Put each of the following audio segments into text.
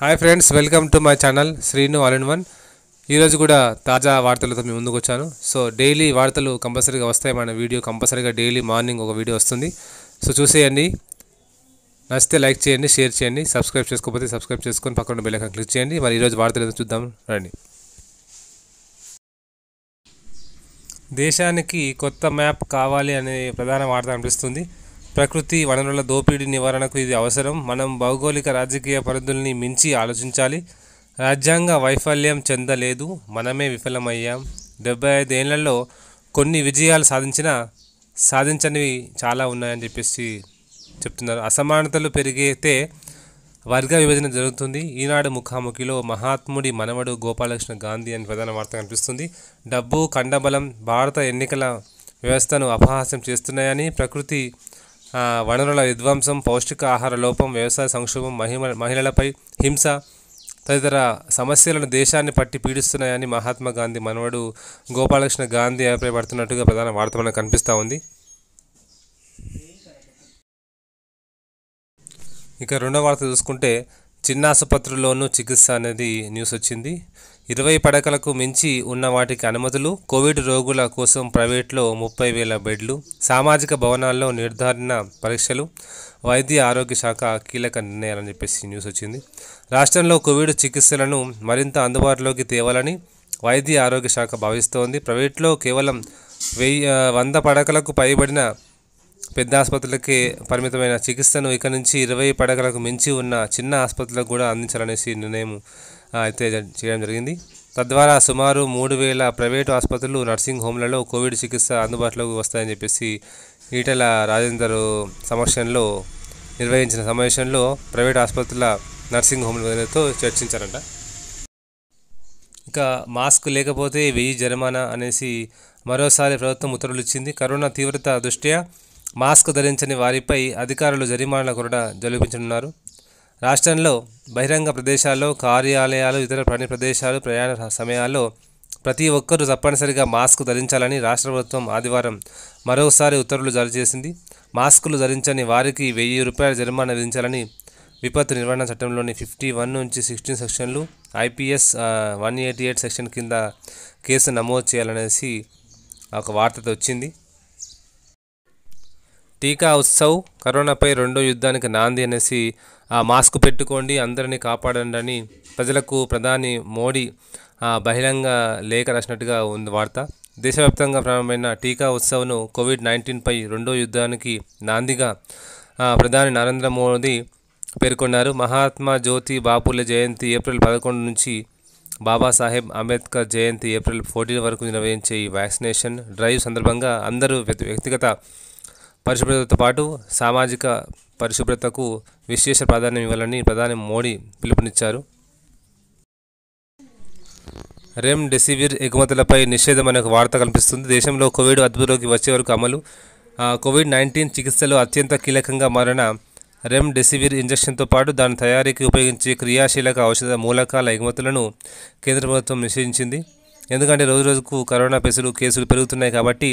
hi friends welcome to my channel Srinu all and one ఈరోజు కూడా తాజా వార్తలతో మేము ముందుకు వచ్చాను సో డైలీ వార్తలు కంపల్సరీగా వస్తాయి మన వీడియో కంపల్సరీగా డైలీ మార్నింగ్ ఒక వీడియో వస్తుంది సో చూసేయండి నచ్చితే లైక్ చేయండి షేర్ చేయండి సబ్స్క్రైబ్ చేసుకోకపోతే సబ్స్క్రైబ్ చేసుకొని పక్కన బెల్లైకన్ క్లిక్ చేయండి మరి ఈరోజు వార్తలు ఏదో చూద్దాం రండి దేశానికి కొత్త మ్యాప్ కావాలి అనే ప్రధాన వార్త అనిపిస్తుంది ప్రకృతి వనరుల దోపిడీ నివారణకు ఇది అవసరం మనం భౌగోళిక రాజకీయ పరిధుల్ని మించి ఆలోచించాలి రాజ్యాంగ వైఫల్యం చెందలేదు మనమే విఫలమయ్యాం డెబ్బై ఐదేళ్లలో కొన్ని విజయాలు సాధించిన సాధించనివి చాలా ఉన్నాయని చెప్పేసి చెప్తున్నారు అసమానతలు పెరిగితే వర్గ విభజన జరుగుతుంది ఈనాడు ముఖాముఖిలో మహాత్ముడి మనవడు గోపాలకృష్ణ గాంధీ అని ప్రధాన వార్త కనిపిస్తుంది డబ్బు కండబలం భారత ఎన్నికల వ్యవస్థను అపహాస్యం చేస్తున్నాయని ప్రకృతి వనరుల విధ్వంసం పౌష్టికాహార లోపం వ్యవసాయ సంక్షోభం మహిమ మహిళలపై హింస తదితర సమస్యలను దేశాన్ని పట్టి పీడిస్తున్నాయని మహాత్మా గాంధీ మనవడు గోపాలకృష్ణ గాంధీ అభిప్రాయపడుతున్నట్టుగా ప్రధాన వార్త మనకు కనిపిస్తూ ఉంది ఇక రెండో వార్త చూసుకుంటే చిన్న ఆసుపత్రుల్లోనూ చికిత్స అనేది న్యూస్ వచ్చింది ఇరవై పడకలకు మించి ఉన్న వాటికి అనుమతులు కోవిడ్ రోగుల కోసం ప్రైవేట్లో ముప్పై వేల బెడ్లు సామాజిక భవనాల్లో నిర్ధారణ పరీక్షలు వైద్య ఆరోగ్య శాఖ కీలక నిర్ణయాలని చెప్పేసి న్యూస్ వచ్చింది రాష్ట్రంలో కోవిడ్ చికిత్సలను మరింత అందుబాటులోకి తేవాలని వైద్య ఆరోగ్య శాఖ భావిస్తోంది ప్రైవేట్లో కేవలం వెయ్యి వంద పడకలకు పైబడిన పెద్ద ఆసుపత్రులకి పరిమితమైన చికిత్సను ఇక నుంచి ఇరవై పడకలకు మించి ఉన్న చిన్న ఆసుపత్రులకు కూడా అందించాలనేసి నిర్ణయం అయితే చేయడం జరిగింది తద్వారా సుమారు మూడు వేల ప్రైవేటు ఆసుపత్రులు నర్సింగ్ హోమ్లలో కోవిడ్ చికిత్స అందుబాటులోకి వస్తాయని చెప్పేసి ఈటల రాజేందర్ సమక్షంలో నిర్వహించిన సమావేశంలో ప్రైవేట్ ఆసుపత్రుల నర్సింగ్ హోమ్లతో చర్చించారంట ఇక మాస్క్ లేకపోతే వెయ్యి జరిమానా అనేసి మరోసారి ప్రభుత్వం ఉత్తర్వులు ఇచ్చింది కరోనా తీవ్రత దృష్ట్యా మాస్క్ ధరించని వారిపై అధికారులు జరిమానాలు కూడా జరిపించనున్నారు రాష్ట్రంలో బహిరంగ ప్రదేశాల్లో కార్యాలయాలు ఇతర పని ప్రదేశాలు ప్రయాణ సమయాల్లో ప్రతి ఒక్కరూ తప్పనిసరిగా మాస్క్ ధరించాలని రాష్ట్ర ప్రభుత్వం ఆదివారం మరోసారి ఉత్తర్వులు జారీ చేసింది మాస్కులు ధరించని వారికి వెయ్యి రూపాయల జరిమానా విధించాలని విపత్తు నిర్వహణ చట్టంలోని ఫిఫ్టీ వన్ నుంచి సిక్స్టీన్ సెక్షన్లు IPS one eighty eight section కింద కేసు నమోదు చేయాలనేసి ఒక వార్త వచ్చింది టీకా ఉత్సవ్ కరోనాపై రెండో యుద్ధానికి నాంది అనేసి ఆ మాస్క్ పెట్టుకోండి అందరినీ కాపాడండి అని ప్రజలకు ప్రధాని మోడీ బహిరంగ లేఖ రాసినట్టుగా ఉంది వార్త దేశవ్యాప్తంగా ప్రారంభమైన టీకా ఉత్సవ్ను కోవిడ్ నైన్టీన్పై రెండో యుద్ధానికి నాందిగా ప్రధాని నరేంద్ర మోదీ పేర్కొన్నారు మహాత్మా జ్యోతి బాపుల జయంతి ఏప్రిల్ పదకొండు నుంచి బాబాసాహెబ్ అంబేద్కర్ జయంతి ఏప్రిల్ ఫోర్టీన్ వరకు నిర్వహించే ఈ వ్యాక్సినేషన్ డ్రైవ్ సందర్భంగా అందరూ వ్యక్తిగత పరిశుభ్రతతో పాటు సామాజిక పరిశుభ్రతకు విశేష ప్రాధాన్యం ఇవ్వాలని ప్రధాని మోడీ పిలుపునిచ్చారు రెమ్ డెసివిర్ ఎగుమతులపై నిషేధం అనే వార్త కల్పిస్తుంది దేశంలో కోవిడ్ అదుపులోకి వచ్చే వరకు అమలు కోవిడ్ నైన్టీన్ చికిత్సలో అత్యంత కీలకంగా మారిన రెమ్ డెసివిర్ ఇంజక్షన్తో పాటు దాని తయారీకి ఉపయోగించే క్రియాశీలక ఔషధ మూలకాల ఎగుమతులను కేంద్ర ప్రభుత్వం నిషేధించింది ఎందుకంటే రోజు రోజుకు కరోనా పెసులు కేసులు పెరుగుతున్నాయి కాబట్టి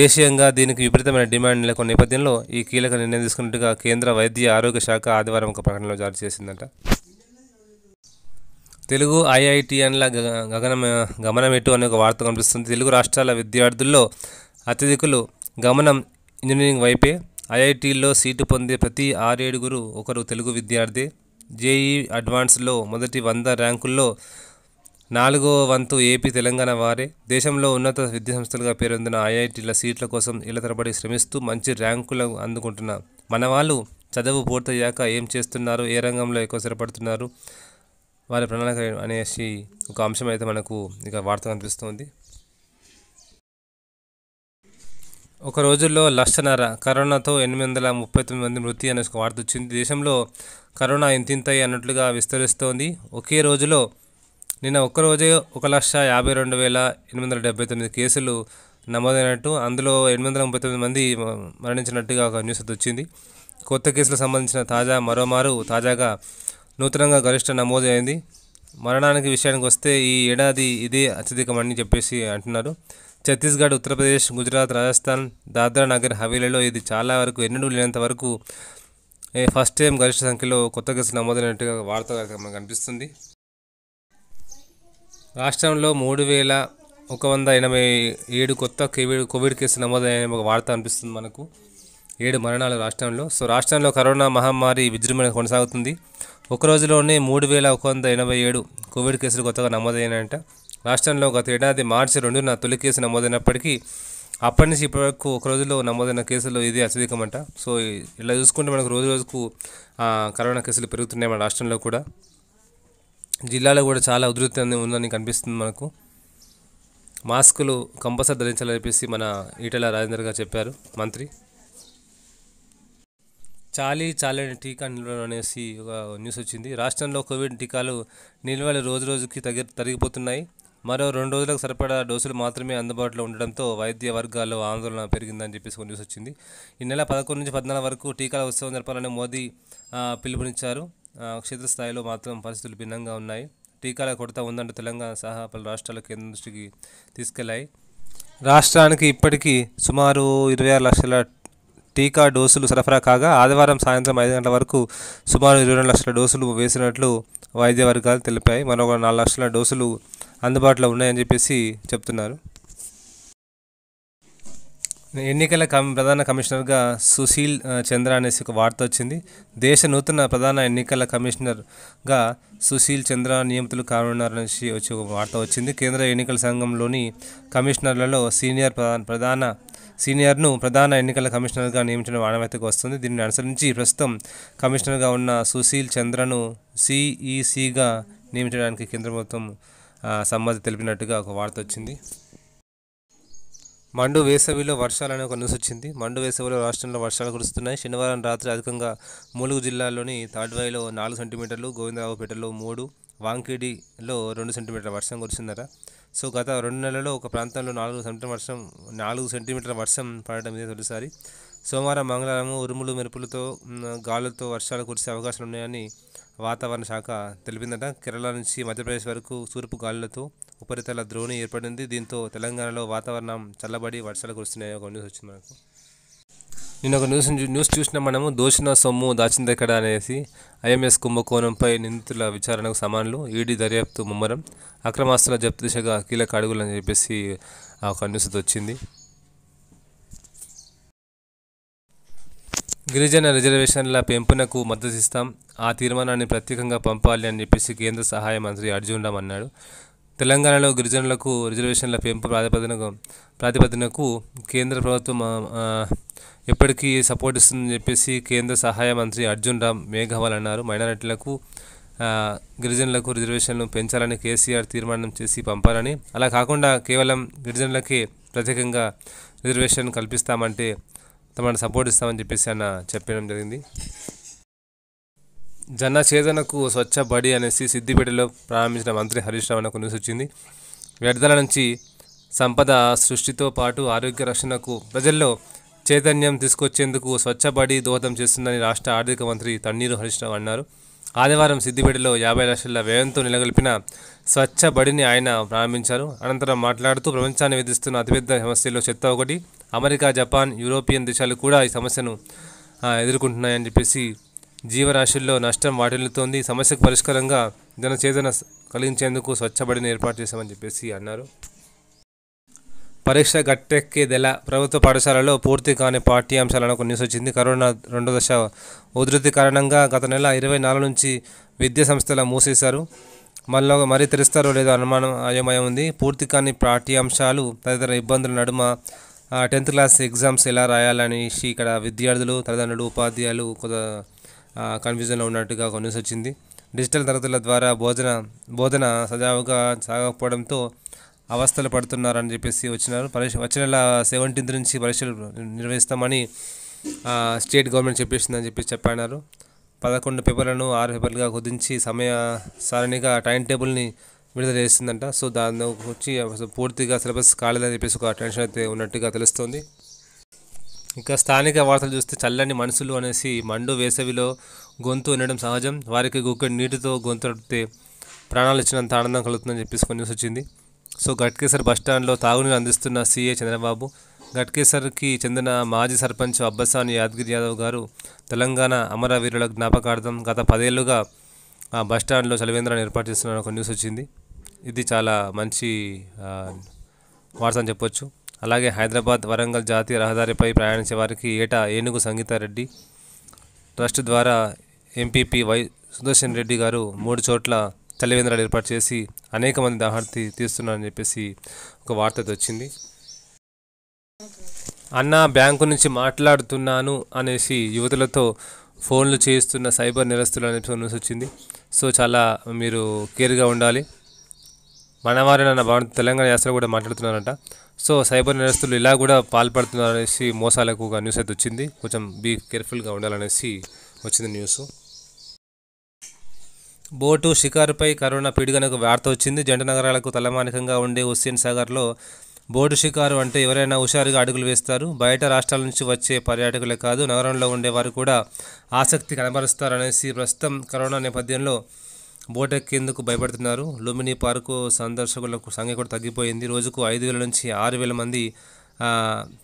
దేశీయంగా దీనికి విపరీతమైన డిమాండ్ నెలకొన్న నేపథ్యంలో ఈ కీలక నిర్ణయం తీసుకున్నట్టుగా కేంద్ర వైద్య ఆరోగ్య శాఖ ఆదివారం ఒక ప్రకటనలో జారీ చేసిందట తెలుగు ఐఐటిఎన్ల గగన గమనమెటు అనే ఒక వార్త కనిపిస్తుంది తెలుగు రాష్ట్రాల విద్యార్థుల్లో అత్యధికులు గమనం ఇంజనీరింగ్ వైపే ఐఐటీల్లో సీటు పొందే ప్రతి ఆరేడుగురు ఒకరు తెలుగు విద్యార్థి జేఈ అడ్వాన్స్లో మొదటి వంద ర్యాంకుల్లో నాలుగో వంతు ఏపీ తెలంగాణ వారే దేశంలో ఉన్నత విద్యా సంస్థలుగా పేరొందిన ఐఐటీల సీట్ల కోసం ఇళ్ల తరబడి శ్రమిస్తూ మంచి ర్యాంకులు అందుకుంటున్న మన వాళ్ళు చదువు పూర్తయ్యాక ఏం చేస్తున్నారు ఏ రంగంలో ఎక్కువ స్థిరపడుతున్నారు వారి ప్రణాళిక అనేసి ఒక అంశం అయితే మనకు ఇక వార్త కనిపిస్తుంది ఒక రోజుల్లో లక్షన్నర కరోనాతో ఎనిమిది వందల ముప్పై తొమ్మిది మంది మృతి అనే ఒక వార్త వచ్చింది దేశంలో కరోనా ఇంతింతయి అన్నట్లుగా విస్తరిస్తోంది ఒకే రోజులో నిన్న ఒక్కరోజే ఒక లక్ష యాభై రెండు వేల ఎనిమిది వందల డెబ్బై తొమ్మిది కేసులు నమోదైనట్టు అందులో ఎనిమిది వందల ముప్పై తొమ్మిది మంది మరణించినట్టుగా ఒక న్యూస్ వచ్చింది కొత్త కేసులకు సంబంధించిన తాజా మరోమారు తాజాగా నూతనంగా గరిష్ట నమోదు అయింది మరణానికి విషయానికి వస్తే ఈ ఏడాది ఇదే అత్యధికమని చెప్పేసి అంటున్నారు ఛత్తీస్గఢ్ ఉత్తరప్రదేశ్ గుజరాత్ రాజస్థాన్ దాద్రా నగర్ హవేలీలో ఇది చాలా వరకు ఎన్నడూ లేనంత వరకు ఫస్ట్ టైం గరిష్ట సంఖ్యలో కొత్త కేసులు నమోదైనట్టుగా వార్త కనిపిస్తుంది రాష్ట్రంలో మూడు వేల ఒక వంద ఎనభై ఏడు కొత్త కోవిడ్ కోవిడ్ కేసు నమోదైన ఒక వార్త అనిపిస్తుంది మనకు ఏడు మరణాలు రాష్ట్రంలో సో రాష్ట్రంలో కరోనా మహమ్మారి విజృంభణ కొనసాగుతుంది ఒక రోజులోనే మూడు వేల ఒక వంద ఎనభై ఏడు కోవిడ్ కేసులు కొత్తగా నమోదైనాయంట రాష్ట్రంలో గత ఏడాది మార్చి రెండున తొలి కేసు నమోదైనప్పటికీ అప్పటి నుంచి ఇప్పటివరకు ఒక రోజులో నమోదైన కేసులు ఇది అత్యధికమంట సో ఇలా చూసుకుంటే మనకు రోజు రోజుకు కరోనా కేసులు పెరుగుతున్నాయి మన రాష్ట్రంలో కూడా జిల్లాలో కూడా చాలా ఉధృతి ఉందని కనిపిస్తుంది మనకు మాస్కులు కంపల్సరీ ధరించాలని చెప్పేసి మన ఈటల రాజేందర్ గారు చెప్పారు మంత్రి చాలీ చాలని టీకా నిల్వలు అనేసి ఒక న్యూస్ వచ్చింది రాష్ట్రంలో కోవిడ్ టీకాలు నిల్వలు రోజు రోజుకి తగ్గి తరిగిపోతున్నాయి మరో రెండు రోజులకు సరిపడా డోసులు మాత్రమే అందుబాటులో ఉండడంతో వైద్య వర్గాల్లో ఆందోళన పెరిగిందని చెప్పేసి ఒక న్యూస్ వచ్చింది ఈ నెల పదకొండు నుంచి పద్నాలుగు వరకు టీకాల ఉత్సవం జరపాలని మోదీ పిలుపునిచ్చారు క్షేత్రస్థాయిలో మాత్రం పరిస్థితులు భిన్నంగా ఉన్నాయి టీకాల కొరత ఉందంటే తెలంగాణ సహా పలు రాష్ట్రాల కేంద్ర దృష్టికి తీసుకెళ్లాయి రాష్ట్రానికి ఇప్పటికీ సుమారు ఇరవై ఆరు లక్షల టీకా డోసులు సరఫరా కాగా ఆదివారం సాయంత్రం ఐదు గంటల వరకు సుమారు ఇరవై రెండు లక్షల డోసులు వేసినట్లు వైద్య వర్గాలు తెలిపాయి మరొక నాలుగు లక్షల డోసులు అందుబాటులో ఉన్నాయని చెప్పేసి చెప్తున్నారు ఎన్నికల కమి ప్రధాన కమిషనర్గా సుశీల్ చంద్ర అనేసి ఒక వార్త వచ్చింది దేశ నూతన ప్రధాన ఎన్నికల కమిషనర్గా సుశీల్ చంద్ర నియమితులు కానున్నారనేసి వచ్చి ఒక వార్త వచ్చింది కేంద్ర ఎన్నికల సంఘంలోని కమిషనర్లలో సీనియర్ ప్రధాన ప్రధాన సీనియర్ను ప్రధాన ఎన్నికల కమిషనర్గా నియమించిన వాణవైతకు వస్తుంది దీనిని అనుసరించి ప్రస్తుతం కమిషనర్గా ఉన్న సుశీల్ చంద్రను సిఈసిగా నియమించడానికి కేంద్ర ప్రభుత్వం సమ్మతి తెలిపినట్టుగా ఒక వార్త వచ్చింది మండు వేసవిలో వర్షాలనే ఒక న్యూస్ వచ్చింది మండు వేసవిలో రాష్ట్రంలో వర్షాలు కురుస్తున్నాయి శనివారం రాత్రి అధికంగా ములుగు జిల్లాలోని తాడ్వాయిలో నాలుగు సెంటీమీటర్లు గోవిందరావుపేటలో మూడు వాంకిడిలో రెండు సెంటీమీటర్ల వర్షం కురిసిందట సో గత రెండు నెలల్లో ఒక ప్రాంతంలో నాలుగు సెంటీమీటర్ వర్షం నాలుగు సెంటీమీటర్ల వర్షం పడటం ఇదే తొలిసారి సోమవారం మంగళవారం ఉరుములు మెరుపులతో గాలులతో వర్షాలు కురిసే అవకాశాలు ఉన్నాయని వాతావరణ శాఖ తెలిపిందట కేరళ నుంచి మధ్యప్రదేశ్ వరకు తూర్పు గాలులతో ఉపరితల ద్రోణి ఏర్పడింది దీంతో తెలంగాణలో వాతావరణం చల్లబడి వర్షాలు కురుస్తున్నాయి ఒక న్యూస్ వచ్చింది మనకు నేను ఒక న్యూస్ న్యూస్ చూసిన మనము దోషణ సొమ్ము దాచింది ఎక్కడ అనేసి ఐఎంఎస్ కుంభకోణంపై నిందితుల విచారణకు సమానులు ఈడీ దర్యాప్తు ముమ్మరం అక్రమాస్తుల జప్తు దిశగా కీలక అడుగులు అని చెప్పేసి ఒక న్యూస్ వచ్చింది గిరిజన రిజర్వేషన్ల పెంపునకు మద్దతు ఇస్తాం ఆ తీర్మానాన్ని ప్రత్యేకంగా పంపాలి అని చెప్పేసి కేంద్ర సహాయ మంత్రి అర్జున్ రామ్ అన్నాడు తెలంగాణలో గిరిజనులకు రిజర్వేషన్ల పెంపు ప్రాతిపదనకు ప్రాతిపదనకు కేంద్ర ప్రభుత్వం ఎప్పటికీ సపోర్ట్ ఇస్తుందని చెప్పేసి కేంద్ర సహాయ మంత్రి అర్జున్ రామ్ మేఘవాల్ అన్నారు మైనారిటీలకు గిరిజనులకు రిజర్వేషన్లు పెంచాలని కేసీఆర్ తీర్మానం చేసి పంపాలని అలా కాకుండా కేవలం గిరిజనులకే ప్రత్యేకంగా రిజర్వేషన్ కల్పిస్తామంటే తమను సపోర్ట్ ఇస్తామని చెప్పేసి అన్న చెప్పడం జరిగింది జనచేదనకు స్వచ్ఛ బడి అనేసి సిద్దిపేటలో ప్రారంభించిన మంత్రి హరీష్ రావునకు న్యూస్ వచ్చింది వ్యర్థాల నుంచి సంపద సృష్టితో పాటు ఆరోగ్య రక్షణకు ప్రజల్లో చైతన్యం తీసుకొచ్చేందుకు స్వచ్ఛ బడి దోహదం చేస్తుందని రాష్ట్ర ఆర్థిక మంత్రి తన్నీరు హరీష్ రావు అన్నారు ఆదివారం సిద్దిపేటలో యాభై లక్షల వ్యయంతో నెలగొల్పిన స్వచ్ఛ బడిని ఆయన ప్రారంభించారు అనంతరం మాట్లాడుతూ ప్రపంచాన్ని విధిస్తున్న అతిపెద్ద సమస్యల్లో చెత్త ఒకటి అమెరికా జపాన్ యూరోపియన్ దేశాలు కూడా ఈ సమస్యను ఎదుర్కొంటున్నాయని చెప్పేసి జీవరాశుల్లో నష్టం వాటిల్లుతోంది సమస్యకు పరిష్కారంగా జనచేతన కలిగించేందుకు స్వచ్ఛబడిని ఏర్పాటు చేశామని చెప్పేసి అన్నారు పరీక్ష గట్టెక్కేదెల ప్రభుత్వ పాఠశాలలో పూర్తి కాని పాఠ్యాంశాలను ఒక న్యూస్ వచ్చింది కరోనా రెండో దశ ఉధృతి కారణంగా గత నెల ఇరవై నాలుగు నుంచి విద్యా సంస్థల మూసేశారు మళ్ళీ మరీ తెరుస్తారో లేదో అనుమానం అయోమయం ఉంది పూర్తి కాని పాఠ్యాంశాలు తదితర ఇబ్బందుల నడుమ టెన్త్ క్లాస్ ఎగ్జామ్స్ ఎలా రాయాలనేసి ఇక్కడ విద్యార్థులు తల్లిదండ్రులు ఉపాధ్యాయులు కొంత కన్ఫ్యూజన్లో ఉన్నట్టుగా న్యూస్ వచ్చింది డిజిటల్ తరగతుల ద్వారా బోధన బోధన సజావుగా సాగకపోవడంతో అవస్థలు పడుతున్నారని చెప్పేసి వచ్చినారు పరీక్ష వచ్చే నెల సెవెంటీన్త్ నుంచి పరీక్షలు నిర్వహిస్తామని స్టేట్ గవర్నమెంట్ చెప్పేసిందని చెప్పేసి చెప్పన్నారు పదకొండు పేపర్లను ఆరు పేపర్లుగా కుదించి సమయ సారణిగా టైం టేబుల్ని విడుదల చేసిందంట సో దాని వచ్చి పూర్తిగా సిలబస్ కాలేదని చెప్పేసి ఒక టెన్షన్ అయితే ఉన్నట్టుగా తెలుస్తుంది ఇంకా స్థానిక వార్తలు చూస్తే చల్లని మనసులు అనేసి మండు వేసవిలో గొంతు వినడం సహజం వారికి గుక్కడి నీటితో గొంతు నడిపితే ప్రాణాలు ఇచ్చినంత ఆనందం కలుగుతుందని చెప్పేసి కొన్ని వచ్చింది సో గట్కేసర్ బస్టాండ్లో తాగునీరు అందిస్తున్న సీఏ చంద్రబాబు గట్కేసర్కి చెందిన మాజీ సర్పంచ్ అబ్బసాని యాదగిరి యాదవ్ గారు తెలంగాణ అమరవీరుల జ్ఞాపకార్థం గత పదేళ్లుగా ఆ బస్టాండ్లో చలివేంద్రాన్ని ఏర్పాటు చేస్తున్న ఒక న్యూస్ వచ్చింది ఇది చాలా మంచి వార్త అని చెప్పొచ్చు అలాగే హైదరాబాద్ వరంగల్ జాతీయ రహదారిపై ప్రయాణించే వారికి ఏటా ఏనుగు సంగీతారెడ్డి ట్రస్ట్ ద్వారా ఎంపీపీ వై సుదర్శన్ రెడ్డి గారు మూడు చోట్ల చలివేంద్రాలు ఏర్పాటు చేసి అనేక మంది దాహార్తి తీస్తున్నారని చెప్పేసి ఒక వార్త వచ్చింది అన్న బ్యాంకు నుంచి మాట్లాడుతున్నాను అనేసి యువతులతో ఫోన్లు చేస్తున్న సైబర్ నిరస్తులు అనేసి వచ్చింది సో చాలా మీరు కేర్గా ఉండాలి మనవారేనన్న భావన తెలంగాణ యాసలో కూడా మాట్లాడుతున్నారంట సో సైబర్ నేరస్తులు ఇలా కూడా పాల్పడుతున్నారు అనేసి మోసాలకు న్యూస్ అయితే వచ్చింది కొంచెం బీ కేర్ఫుల్గా ఉండాలనేసి వచ్చింది న్యూస్ బోటు షికారుపై కరోనా పీడిగనకు వార్త వచ్చింది జంట నగరాలకు తలమానికంగా ఉండే హుస్సేన్ సాగర్లో బోటు షికారు అంటే ఎవరైనా హుషారుగా అడుగులు వేస్తారు బయట రాష్ట్రాల నుంచి వచ్చే పర్యాటకులే కాదు నగరంలో ఉండేవారు కూడా ఆసక్తి కనబరుస్తారనేసి ప్రస్తుతం కరోనా నేపథ్యంలో బోటెక్కేందుకు భయపడుతున్నారు లుమిని పార్కు సందర్శకులకు సంఖ్య కూడా తగ్గిపోయింది రోజుకు ఐదు వేల నుంచి ఆరు వేల మంది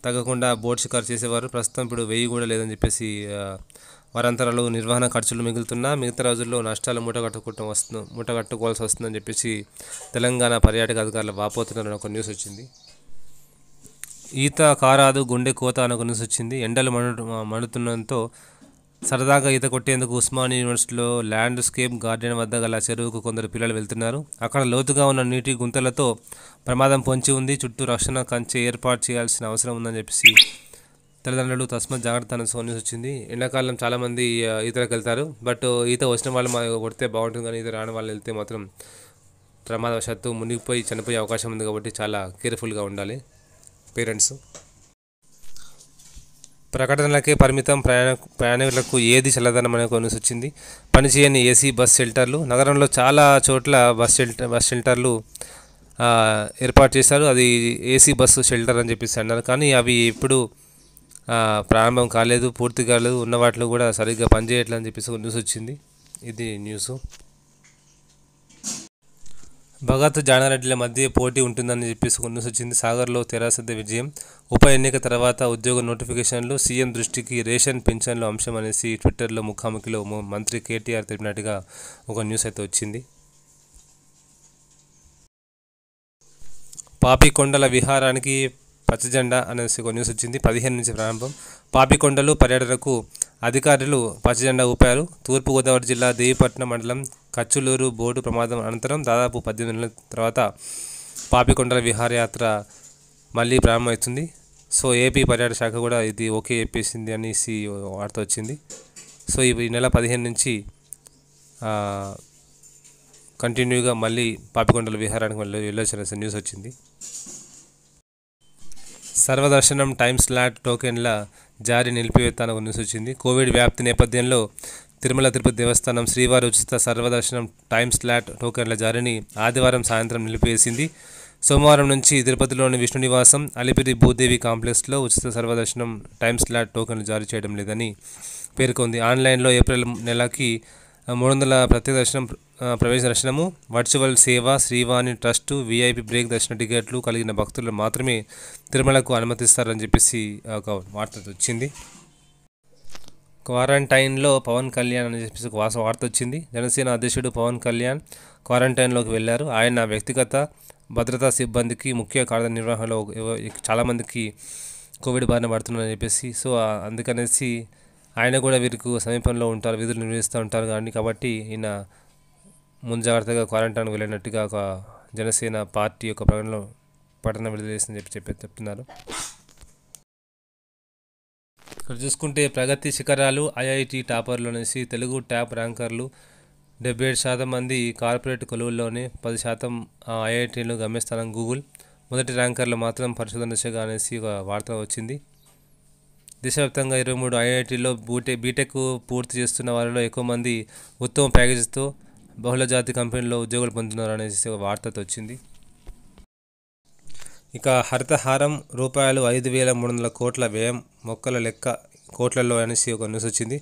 తగ్గకుండా బోట్ షికారు చేసేవారు ప్రస్తుతం ఇప్పుడు వెయ్యి కూడా లేదని చెప్పేసి వారాంతరాలు నిర్వహణ ఖర్చులు మిగులుతున్నా మిగతా రోజుల్లో నష్టాలు మూటగట్టుకోవటం వస్తుంది మూటగట్టుకోవాల్సి వస్తుందని చెప్పేసి తెలంగాణ పర్యాటక అధికారులు వాపోతున్నారని ఒక న్యూస్ వచ్చింది ఈత కారాదు గుండె కోత అని ఒక న్యూస్ వచ్చింది ఎండలు మండు మండుతున్నంతో సరదాగా ఈత కొట్టేందుకు ఉస్మాన్ యూనివర్సిటీలో ల్యాండ్స్కేప్ గార్డెన్ వద్ద గల చెరువుకు కొందరు పిల్లలు వెళ్తున్నారు అక్కడ లోతుగా ఉన్న నీటి గుంతలతో ప్రమాదం పొంచి ఉంది చుట్టూ రక్షణ కంచె ఏర్పాటు చేయాల్సిన అవసరం ఉందని చెప్పేసి తల్లిదండ్రులు తస్మాత్ జాగ్రత్త అని సోన్యూస్ వచ్చింది ఎండాకాలం చాలామంది ఈతలకు వెళ్తారు బట్ ఈత వచ్చిన వాళ్ళు కొడితే బాగుంటుంది కానీ ఈత రాని వాళ్ళు వెళ్తే మాత్రం ప్రమాదవశాత్తు మునిగిపోయి చనిపోయే అవకాశం ఉంది కాబట్టి చాలా కేర్ఫుల్గా ఉండాలి పేరెంట్స్ ప్రకటనలకే పరిమితం ప్రయాణ ప్రయాణికులకు ఏది చల్లదనం అనే కొన్ని వచ్చింది పనిచేయని ఏసీ బస్ షెల్టర్లు నగరంలో చాలా చోట్ల బస్ షెల్టర్ బస్ షెల్టర్లు ఏర్పాటు చేశారు అది ఏసీ బస్సు షెల్టర్ అని చెప్పేసి అన్నారు కానీ అవి ఎప్పుడు ప్రారంభం కాలేదు పూర్తి కాలేదు ఉన్న వాటిలో కూడా సరిగ్గా పనిచేయట్లేదు అని చెప్పేసి న్యూస్ వచ్చింది ఇది న్యూస్ భగత్ జానారెడ్డిల మధ్య పోటీ ఉంటుందని చెప్పేసి వచ్చింది సాగర్లో తెరాసద్ద విజయం ఉప ఎన్నిక తర్వాత ఉద్యోగ నోటిఫికేషన్లు సీఎం దృష్టికి రేషన్ పెన్షన్లు అంశం అనేసి ట్విట్టర్లో ముఖాముఖిలో మంత్రి కేటీఆర్ తెలిపినట్టుగా ఒక న్యూస్ అయితే వచ్చింది పాపికొండల విహారానికి పచ్చజెండా అనేసి ఒక న్యూస్ వచ్చింది పదిహేను నుంచి ప్రారంభం పాపికొండలు పర్యటనకు అధికారులు పచ్చజెండా ఊపారు తూర్పుగోదావరి జిల్లా దేవిపట్నం మండలం కచ్చులూరు బోటు ప్రమాదం అనంతరం దాదాపు పద్దెనిమిది నెలల తర్వాత పాపికొండల విహారయాత్ర మళ్ళీ ప్రారంభమవుతుంది సో ఏపీ పర్యాటక శాఖ కూడా ఇది ఓకే చెప్పేసింది అనేసి వార్త వచ్చింది సో ఈ నెల పదిహేను నుంచి కంటిన్యూగా మళ్ళీ పాపికొండల విహారానికి మళ్ళీ వెళ్ళొచ్చిన న్యూస్ వచ్చింది సర్వదర్శనం టైమ్ స్లాట్ టోకెన్ల జారీ నిలిపివేతన గురించి సూచించింది కోవిడ్ వ్యాప్తి నేపథ్యంలో తిరుమల తిరుపతి దేవస్థానం శ్రీవారి ఉచిత సర్వదర్శనం టైమ్ స్లాట్ టోకెన్ల జారీని ఆదివారం సాయంత్రం నిలిపివేసింది సోమవారం నుంచి తిరుపతిలోని విష్ణు నివాసం అలిపిరి భూదేవి కాంప్లెక్స్లో ఉచిత సర్వదర్శనం టైమ్ స్లాట్ టోకెన్లు జారీ చేయడం లేదని పేర్కొంది ఆన్లైన్లో ఏప్రిల్ నెలకి మూడు వందల ప్రత్యేక దర్శనం ప్రవేశ దర్శనము వర్చువల్ సేవ శ్రీవాణి ట్రస్టు వీఐపీ బ్రేక్ దర్శన టికెట్లు కలిగిన భక్తులు మాత్రమే తిరుమలకు అనుమతిస్తారని చెప్పేసి ఒక వార్త వచ్చింది క్వారంటైన్లో పవన్ కళ్యాణ్ అని చెప్పేసి ఒక వాస వార్త వచ్చింది జనసేన అధ్యక్షుడు పవన్ కళ్యాణ్ క్వారంటైన్లోకి వెళ్ళారు ఆయన వ్యక్తిగత భద్రతా సిబ్బందికి ముఖ్య కార్యనిర్వహణలో చాలామందికి కోవిడ్ బారిన పడుతున్నారని చెప్పేసి సో అందుకనేసి ఆయన కూడా వీరికి సమీపంలో ఉంటారు విధులు నిర్వహిస్తూ ఉంటారు కానీ కాబట్టి ఈయన ముంజాగ్రత్తగా క్వారంటైన్కి వెళ్ళినట్టుగా ఒక జనసేన పార్టీ యొక్క ప్రకటనలో ప్రకటన విడుదల చేసిందని చెప్పి చెప్పి చెప్తున్నారు ఇక్కడ చూసుకుంటే ప్రగతి శిఖరాలు ఐఐటి టాపర్లో అనేసి తెలుగు ట్యాప్ ర్యాంకర్లు డెబ్బై ఏడు శాతం మంది కార్పొరేట్ కొలువుల్లోనే పది శాతం ఐఐటీలు గమ్యస్థానం గూగుల్ మొదటి ర్యాంకర్లు మాత్రం పరిశోధన దిశగా అనేసి ఒక వార్త వచ్చింది దేశవ్యాప్తంగా ఇరవై మూడు ఐఐటీలో బూటే బీటెక్ పూర్తి చేస్తున్న వారిలో ఎక్కువ మంది ఉత్తమ ప్యాకేజీతో బహుళజాతి కంపెనీల్లో ఉద్యోగాలు పొందుతున్నారు అనేసి ఒక వార్తతో వచ్చింది ఇక హరితహారం రూపాయలు ఐదు వేల మూడు వందల కోట్ల వ్యయం మొక్కల లెక్క కోట్లలో అనేసి ఒక న్యూస్ వచ్చింది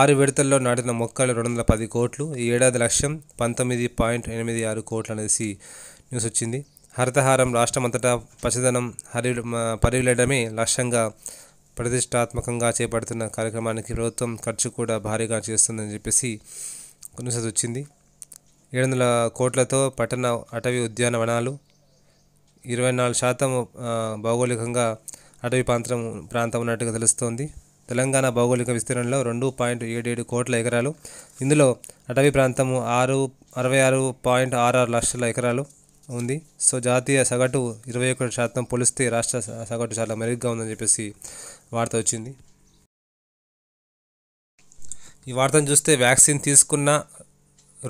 ఆరు విడతల్లో నాటిన మొక్కలు రెండు వందల పది కోట్లు ఈ ఏడాది లక్ష్యం పంతొమ్మిది పాయింట్ ఎనిమిది ఆరు కోట్లు అనేసి న్యూస్ వచ్చింది హరితహారం అంతటా పచ్చదనం హరి పరివిలడమే లక్ష్యంగా ప్రతిష్టాత్మకంగా చేపడుతున్న కార్యక్రమానికి ప్రభుత్వం ఖర్చు కూడా భారీగా చేస్తుందని చెప్పేసి కొనసాది వచ్చింది ఏడు వందల కోట్లతో పట్టణ అటవీ ఉద్యానవనాలు ఇరవై నాలుగు శాతం భౌగోళికంగా అటవీ ప్రాంతం ప్రాంతం ఉన్నట్టుగా తెలుస్తోంది తెలంగాణ భౌగోళిక విస్తీర్ణంలో రెండు పాయింట్ ఏడు కోట్ల ఎకరాలు ఇందులో అటవీ ప్రాంతము ఆరు అరవై ఆరు పాయింట్ ఆరు ఆరు లక్షల ఎకరాలు ఉంది సో జాతీయ సగటు ఇరవై ఒకటి శాతం పోలిస్తే రాష్ట్ర సగటు చాలా మెరుగ్గా ఉందని చెప్పేసి వార్త వచ్చింది ఈ వార్తను చూస్తే వ్యాక్సిన్ తీసుకున్న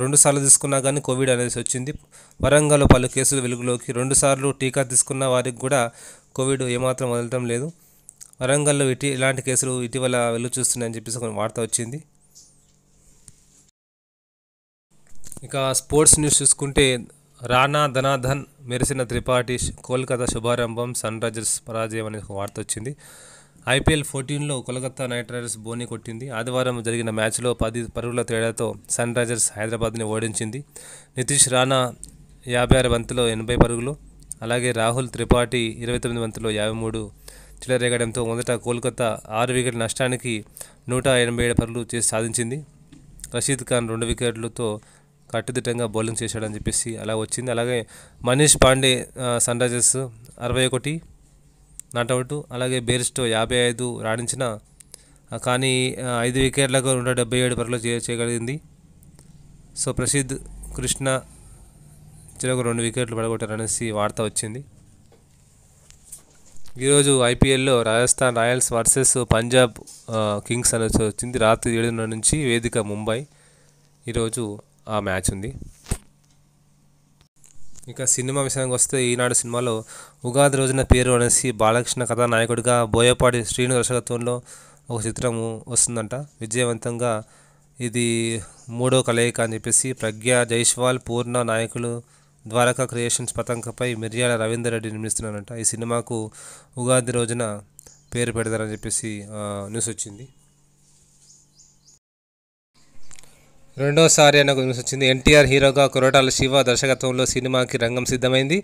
రెండు సార్లు తీసుకున్నా కానీ కోవిడ్ అనేది వచ్చింది వరంగల్ పలు కేసులు వెలుగులోకి రెండుసార్లు టీకా తీసుకున్న వారికి కూడా కోవిడ్ ఏమాత్రం వదలటం లేదు వరంగల్లో ఇటీ ఇలాంటి కేసులు ఇటీవల వెలుగు చూస్తున్నాయని చెప్పేసి కొన్ని వార్త వచ్చింది ఇక స్పోర్ట్స్ న్యూస్ చూసుకుంటే రానా ధనాధన్ మెరిసిన త్రిపాఠి కోల్కతా శుభారంభం సన్ రైజర్స్ పరాజయం అనే వార్త వచ్చింది ఐపీఎల్ ఫోర్టీన్లో కోల్కతా నైట్ రైడర్స్ బోని కొట్టింది ఆదివారం జరిగిన మ్యాచ్లో పది పరుగుల తేడాతో సన్ రైజర్స్ హైదరాబాద్ని ఓడించింది నితీష్ రానా యాభై ఆరు వంతులో ఎనభై పరుగులు అలాగే రాహుల్ త్రిపాఠి ఇరవై తొమ్మిది వంతులో యాభై మూడు చిలరేగడంతో మొదట కోల్కతా ఆరు వికెట్ నష్టానికి నూట ఎనభై ఏడు పరుగులు చేసి సాధించింది రషీద్ ఖాన్ రెండు వికెట్లతో కట్టుదిట్టంగా బౌలింగ్ చేశాడని చెప్పేసి అలా వచ్చింది అలాగే మనీష్ పాండే సన్ రైజర్స్ అరవై ఒకటి నాటౌట్ అలాగే బేరిస్టో యాభై ఐదు రాణించిన కానీ ఐదు వికెట్లకు నూట డెబ్బై ఏడు పరలో చే చేయగలిగింది సో ప్రసిద్ధ్ కృష్ణ చిరకు రెండు వికెట్లు పడగొట్టారనేసి వార్త వచ్చింది ఈరోజు ఐపీఎల్లో Rajasthan Royals versus Punjab Kings అనేసి వచ్చింది రాత్రి ఏడున్నర నుంచి వేదిక ముంబై ఈరోజు ఆ మ్యాచ్ ఉంది ఇక సినిమా విషయానికి వస్తే ఈనాడు సినిమాలో ఉగాది రోజున పేరు అనేసి బాలకృష్ణ కథానాయకుడిగా బోయపాటి శ్రీను దర్శకత్వంలో ఒక చిత్రము వస్తుందంట విజయవంతంగా ఇది మూడో కలయిక అని చెప్పేసి ప్రజ్ఞ జైష్వాల్ పూర్ణ నాయకులు ద్వారకా క్రియేషన్స్ పతంకపై మిర్యాల రవీందర్ రెడ్డి నిర్మిస్తున్నారంట ఈ సినిమాకు ఉగాది రోజున పేరు పెడతారని చెప్పేసి న్యూస్ వచ్చింది రెండోసారి అనే న్యూస్ వచ్చింది ఎన్టీఆర్ హీరోగా కొరటాల శివ దర్శకత్వంలో సినిమాకి రంగం సిద్ధమైంది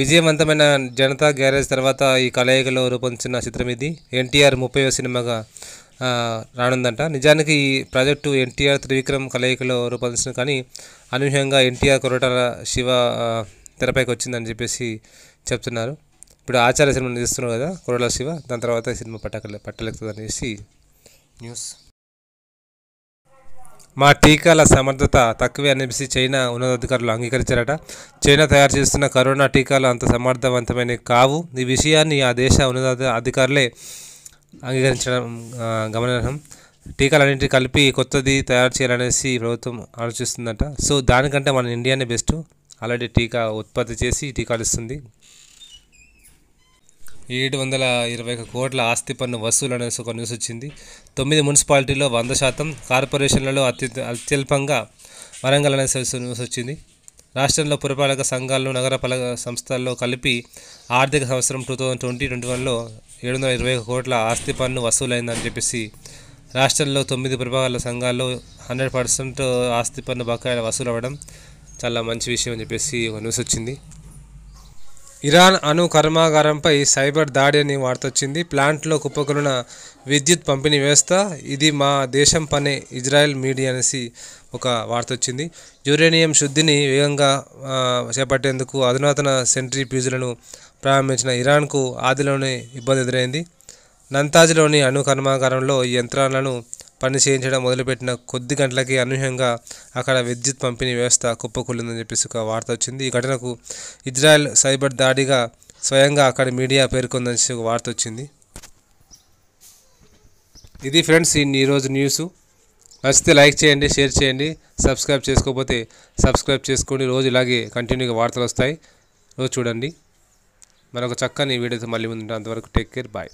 విజయవంతమైన జనతా గ్యారేజ్ తర్వాత ఈ కలయికలో రూపొందించిన చిత్రం ఇది ఎన్టీఆర్ ముప్పైవ సినిమాగా రానుందంట నిజానికి ఈ ప్రాజెక్టు ఎన్టీఆర్ త్రివిక్రమ్ కలయికలో రూపొందించిన కానీ అనూహ్యంగా ఎన్టీఆర్ కొరటాల శివ తెరపైకి వచ్చిందని చెప్పేసి చెప్తున్నారు ఇప్పుడు ఆచార్య సినిమా నిర్మిస్తున్నారు కదా కొరటాల శివ దాని తర్వాత ఈ సినిమా పట్టక పట్టలేదు అనేసి న్యూస్ మా టీకాల సమర్థత తక్కువే అనిపిసి చైనా ఉన్నతాధికారులు అంగీకరించారట చైనా తయారు చేస్తున్న కరోనా టీకాలు అంత సమర్థవంతమైనవి కావు ఈ విషయాన్ని ఆ దేశ ఉన్నత అధికారులే అంగీకరించడం గమనార్హం టీకాలన్నింటినీ కలిపి కొత్తది తయారు చేయాలనేసి ప్రభుత్వం ఆలోచిస్తుందట సో దానికంటే మన ఇండియానే బెస్ట్ ఆల్రెడీ టీకా ఉత్పత్తి చేసి టీకాలు ఇస్తుంది ఏడు వందల ఇరవై ఒక కోట్ల ఆస్తి పన్ను వసూలు అనేసి ఒక న్యూస్ వచ్చింది తొమ్మిది మున్సిపాలిటీలో వంద శాతం కార్పొరేషన్లలో అత్య అత్యల్పంగా వరంగల్ అనేసి న్యూస్ వచ్చింది రాష్ట్రంలో పురపాలక సంఘాలను నగరపాలక సంస్థల్లో కలిపి ఆర్థిక సంవత్సరం టూ థౌజండ్ ట్వంటీ ట్వంటీ వన్లో ఏడు వందల ఇరవై ఒక కోట్ల ఆస్తి పన్ను వసూలైందని చెప్పేసి రాష్ట్రంలో తొమ్మిది పురపాలక సంఘాల్లో హండ్రెడ్ పర్సెంట్ ఆస్తి పన్ను బకాయిల వసూలు అవ్వడం చాలా మంచి విషయం అని చెప్పేసి ఒక న్యూస్ వచ్చింది ఇరాన్ అణు కర్మాగారంపై సైబర్ దాడి అని వార్తొచ్చింది ప్లాంట్లో కుప్పకలున్న విద్యుత్ పంపిణీ వ్యవస్థ ఇది మా దేశం పనే ఇజ్రాయెల్ మీడియా అనేసి ఒక వార్తొచ్చింది యురేనియం శుద్ధిని వేగంగా చేపట్టేందుకు అధునాతన సెంట్రీ ఫ్యూజులను ప్రారంభించిన ఇరాన్కు ఆదిలోనే ఇబ్బంది ఎదురైంది నంతాజ్లోని అణు కర్మాగారంలో ఈ యంత్రాలను పని చేయించడం మొదలుపెట్టిన కొద్ది గంటలకి అనూహ్యంగా అక్కడ విద్యుత్ పంపిణీ వ్యవస్థ కుప్పకూలిందని చెప్పేసి ఒక వార్త వచ్చింది ఈ ఘటనకు ఇజ్రాయెల్ సైబర్ దాడిగా స్వయంగా అక్కడ మీడియా పేర్కొందని ఒక వార్త వచ్చింది ఇది ఫ్రెండ్స్ ఈరోజు న్యూస్ నచ్చితే లైక్ చేయండి షేర్ చేయండి సబ్స్క్రైబ్ చేసుకోకపోతే సబ్స్క్రైబ్ చేసుకోండి రోజు ఇలాగే కంటిన్యూగా వార్తలు వస్తాయి రోజు చూడండి మరొక చక్కని వీడియోతో మళ్ళీ ముందు అంతవరకు టేక్ కేర్ బాయ్